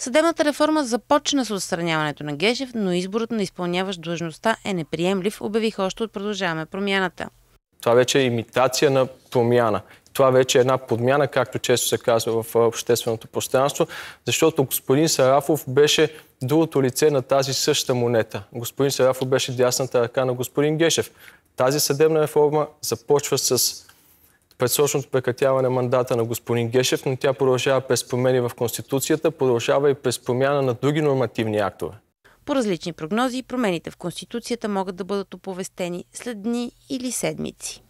Съдебната реформа започна с отстраняването на Гешев, но изборът на изпълняващ длъжността е неприемлив, обявих още от Продължаваме промяната. Това вече е имитация на промяна. Това вече е една подмяна, както често се казва в общественото пространство, защото господин Сарафов беше другото лице на тази съща монета. Господин Сарафов беше дясната ръка на господин Гешев. Тази съдебна реформа започва с предсрочното прекратяване мандата на господин Гешев, но тя продължава през промени в Конституцията, продължава и през промяна на други нормативни актове. По различни прогнози, промените в Конституцията могат да бъдат оповестени след дни или седмици.